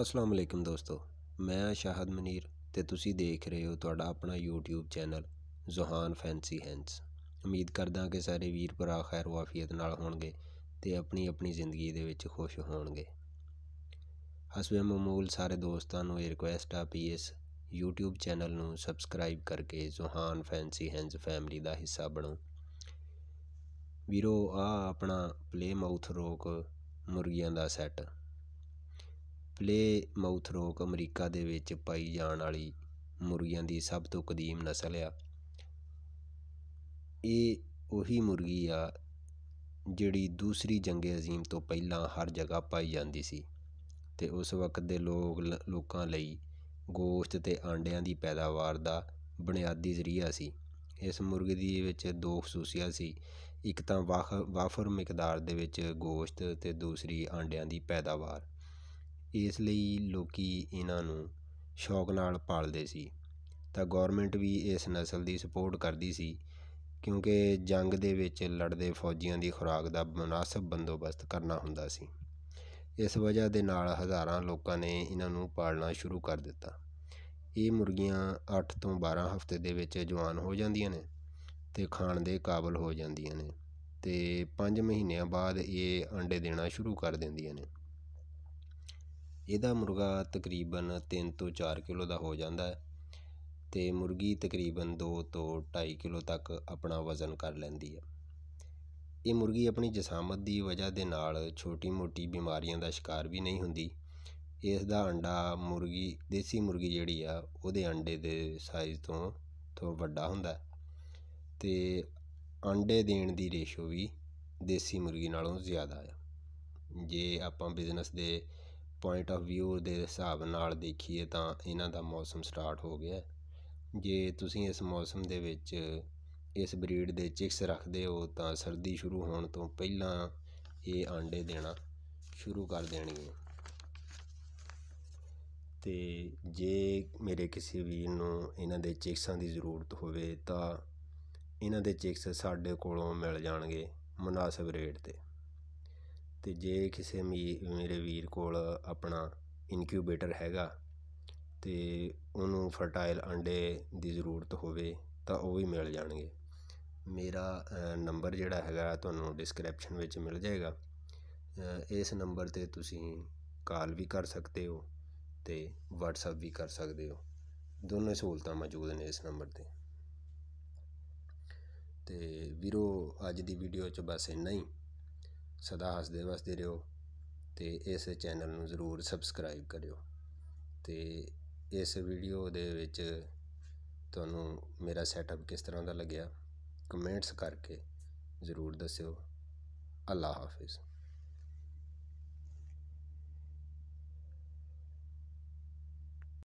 ਅਸਲਾਮ ਅਲੈਕਮ ਦੋਸਤੋ ਮੈਂ ਸ਼ਾਹਦ ਮਨੀਰ ਤੇ ਤੁਸੀਂ ਦੇਖ ਰਹੇ ਹੋ ਤੁਹਾਡਾ ਆਪਣਾ YouTube channel Zuhan fancy hands ਉਮੀਦ ਕਰਦਾ ਕਿ ਸਾਰੇ ਵੀਰ ਭਰਾ ਖੈਰ ਵਾਫੀਅਤ ਨਾਲ ਹੋਣਗੇ ਤੇ ਆਪਣੀ ਆਪਣੀ ਜ਼ਿੰਦਗੀ ਦੇ ਵਿੱਚ ਖੁਸ਼ ਹੋਣਗੇ ਹਸਵੇ ਮਮੂਲ ਸਾਰੇ ਦੋਸਤਾਂ ਨੂੰ ਇਹ ਰਿਕੁਐਸਟ ਆ ਪੀਐਸ ਇਸ YouTube ਚੈਨਲ ਨੂੰ ਸਬਸਕ੍ਰਾਈਬ ਕਰਕੇ ਜ਼ੁਹਾਨ ਫੈਂਸੀ ਹੈਂਡਸ ਫੈਮਿਲੀ ਦਾ ਹਿੱਸਾ ਬਣੋ ਵੀਰੋ ਆ ਆਪਣਾ ਪਲੇ ਮਾਊਥ ਰੋਕ ਮੁਰਗੀਆਂ ਦਾ ਸੈੱਟ ਰੋਕ ਅਮਰੀਕਾ ਦੇ ਵਿੱਚ ਪਾਈ ਜਾਣ ਵਾਲੀ ਮੁਰਗੀਆਂ ਦੀ ਸਭ ਤੋਂ ਕਦੀਮ ਨਸਲ ਆ ਇਹ ਉਹੀ ਮੁਰਗੀ ਆ ਜਿਹੜੀ ਦੂਸਰੀ ਜੰਗ ਅਜ਼ੀਮ ਤੋਂ ਪਹਿਲਾਂ ਹਰ ਜਗ੍ਹਾ ਪਾਈ ਜਾਂਦੀ ਸੀ ਤੇ ਉਸ ਵਕਤ ਦੇ ਲੋਕ ਲੋਕਾਂ ਲਈ ਗੋਸ਼ਤ ਤੇ ਆਂਡਿਆਂ ਦੀ ਪੈਦਾਵਾਰ ਦਾ ਬੁਨਿਆਦੀ ਜ਼ਰੀਆ ਸੀ ਇਸ ਮੁਰਗੀ ਦੀ ਵਿੱਚ ਦੋ ਖਸੂਸੀਆ ਸੀ ਇੱਕ ਤਾਂ ਵਾਫਰ ਮਿਕਦਾਰ ਦੇ ਵਿੱਚ ਗੋਸ਼ਤ ਤੇ ਦੂਸਰੀ ਆਂਡਿਆਂ ਦੀ ਪੈਦਾਵਾਰ ਇਸ ਲਈ ਲੋਕੀ ਇਹਨਾਂ ਨੂੰ ਸ਼ੌਕ ਨਾਲ ਪਾਲਦੇ ਸੀ ਤਾਂ ਗਵਰਨਮੈਂਟ ਵੀ ਇਸ ਨਸਲ ਦੀ ਸਪੋਰਟ ਕਰਦੀ ਸੀ ਕਿਉਂਕਿ ਜੰਗ ਦੇ ਵਿੱਚ ਲੜਦੇ ਫੌਜੀਆਂ ਦੀ ਖੁਰਾਕ ਦਾ ਮناسب ਬੰਦੋਬਸਤ ਕਰਨਾ ਹੁੰਦਾ ਸੀ ਇਸ ਵਜ੍ਹਾ ਦੇ ਨਾਲ ਹਜ਼ਾਰਾਂ ਲੋਕਾਂ ਨੇ ਇਹਨਾਂ ਨੂੰ ਪਾਲਣਾ ਸ਼ੁਰੂ ਕਰ ਦਿੱਤਾ ਇਹ ਮੁਰਗੀਆਂ 8 ਤੋਂ 12 ਹਫ਼ਤੇ ਦੇ ਵਿੱਚ ਜਵਾਨ ਹੋ ਜਾਂਦੀਆਂ ਨੇ ਤੇ ਖਾਣ ਦੇ ਕਾਬਲ ਹੋ ਜਾਂਦੀਆਂ ਨੇ ਤੇ 5 ਮਹੀਨਿਆਂ ਬਾਅਦ ਇਹ ਅੰਡੇ ਦੇਣਾ ਸ਼ੁਰੂ ਕਰ ਦਿੰਦੀਆਂ ਨੇ ਇਹਦਾ ਮੁਰਗਾ ਤਕਰੀਬਨ ਤਿੰਨ ਤੋਂ ਚਾਰ ਕਿਲੋ ਦਾ ਹੋ ਜਾਂਦਾ ਹੈ ਅਤੇ ਮੁਰਗੀ ਤਕਰੀਬਨ ਦੋ ਤੋਂ ਢਾਈ ਕਿਲੋ ਤੱਕ ਆਪਣਾ ਵਜ਼ਨ ਕਰ ਲੈਂਦੀ ਹੈ ਇਹ ਮੁਰਗੀ ਆਪਣੀ ਜਸਾਮਤ ਦੀ ਵਜ੍ਹਾ ਦੇ ਨਾਲ ਛੋਟੀ ਮੋਟੀ ਬਿਮਾਰੀਆਂ ਦਾ ਸ਼ਿਕਾਰ ਵੀ ਨਹੀਂ ਹੁੰਦੀ ਇਸ ਦਾ ਅੰਡਾ ਮੁਰਗੀ ਦੇਸੀ ਮੁਰਗੀ ਜਿਹੜੀ ਆ ਉਹਦੇ ਅੰਡੇ ਦੇ ਸਾਈਜ਼ ਤੋਂ ਤੋਂ ਵੱਡਾ ਹੁੰਦਾ ਅਤੇ ਅੰਡੇ ਦੇਣ ਦੀ ਰੇਸ਼ੋ ਵੀ ਦੇਸੀ ਮੁਰਗੀ ਨਾਲੋਂ ਜ਼ਿਆਦਾ ਆ ਜੇ ਆਪਾਂ ਬਿਜ਼ਨਸ ਦੇ ਪੁਆਇੰਟ ਆਫ View ਦੇ ਹਿਸਾਬ ਨਾਲ ਦੇਖੀਏ ਤਾਂ ਇਹਨਾਂ ਦਾ ਮੌਸਮ ਸਟਾਰਟ ਹੋ ਗਿਆ ਜੇ ਤੁਸੀਂ ਇਸ ਮੌਸਮ ਦੇ ਵਿੱਚ ਇਸ ਬਰੀਡ ਦੇ ਚਿਕਸ ਰੱਖਦੇ ਹੋ ਤਾਂ ਸਰਦੀ ਸ਼ੁਰੂ ਹੋਣ ਤੋਂ ਪਹਿਲਾਂ ਇਹ ਆਂਡੇ ਦੇਣਾ ਸ਼ੁਰੂ ਕਰ ਦੇਣਗੇ ਤੇ ਜੇ ਮੇਰੇ ਕਿਸੇ ਵੀਰ ਨੂੰ ਇਹਨਾਂ ਦੇ ਚਿਕਸਾਂ ਦੀ ਜ਼ਰੂਰਤ ਹੋਵੇ ਤਾਂ ਇਹਨਾਂ ਦੇ ਚਿਕਸ ਸਾਡੇ ਕੋਲੋਂ ਮਿਲ ਜਾਣਗੇ ਮੁਨਾਸਬ ਰੇਟ ਤੇ ਤੇ ਜੇ ਕਿਸੇ ਮੀ ਮੇਰੇ ਵੀਰ ਕੋਲ ਆਪਣਾ ਇਨਕਿਊਬੇਟਰ ਹੈਗਾ ਤੇ ਉਹਨੂੰ ਫਰਟਾਈਲ ਅੰਡੇ ਦੀ ਜ਼ਰੂਰਤ ਹੋਵੇ ਤਾਂ ਉਹ ਵੀ ਮਿਲ ਜਾਣਗੇ ਮੇਰਾ ਨੰਬਰ ਜਿਹੜਾ ਹੈਗਾ ਤੁਹਾਨੂੰ ਡਿਸਕ੍ਰਿਪਸ਼ਨ ਵਿੱਚ ਮਿਲ ਜਾਏਗਾ ਇਸ ਨੰਬਰ 'ਤੇ ਤੁਸੀਂ ਕਾਲ ਵੀ ਕਰ ਸਕਦੇ ਹੋ ਤੇ WhatsApp ਵੀ ਕਰ ਸਕਦੇ ਹੋ ਦੋਨੋਂ ਸਹੂਲਤਾਂ ਮੌਜੂਦ ਨੇ ਇਸ ਨੰਬਰ 'ਤੇ ਤੇ ਵੀਰੋ ਅੱਜ ਦੀ ਵੀਡੀਓ 'ਚ ਬਸ ਇੰਨਾ ਹੀ ਸਦਾ ਹੱਸਦੇ ਵਸਦੇ ਰਹੋ ਤੇ ਇਸ ਚੈਨਲ ਨੂੰ ਜ਼ਰੂਰ ਸਬਸਕ੍ਰਾਈਬ ਕਰਿਓ ਤੇ ਇਸ ਵੀਡੀਓ ਦੇ ਵਿੱਚ ਤੁਹਾਨੂੰ ਮੇਰਾ ਸੈਟਅਪ ਕਿਸ ਤਰ੍ਹਾਂ ਦਾ ਲੱਗਿਆ ਕਮੈਂਟਸ ਕਰਕੇ ਜ਼ਰੂਰ ਦੱਸਿਓ ਅੱਲਾ ਹਾਫਿਜ਼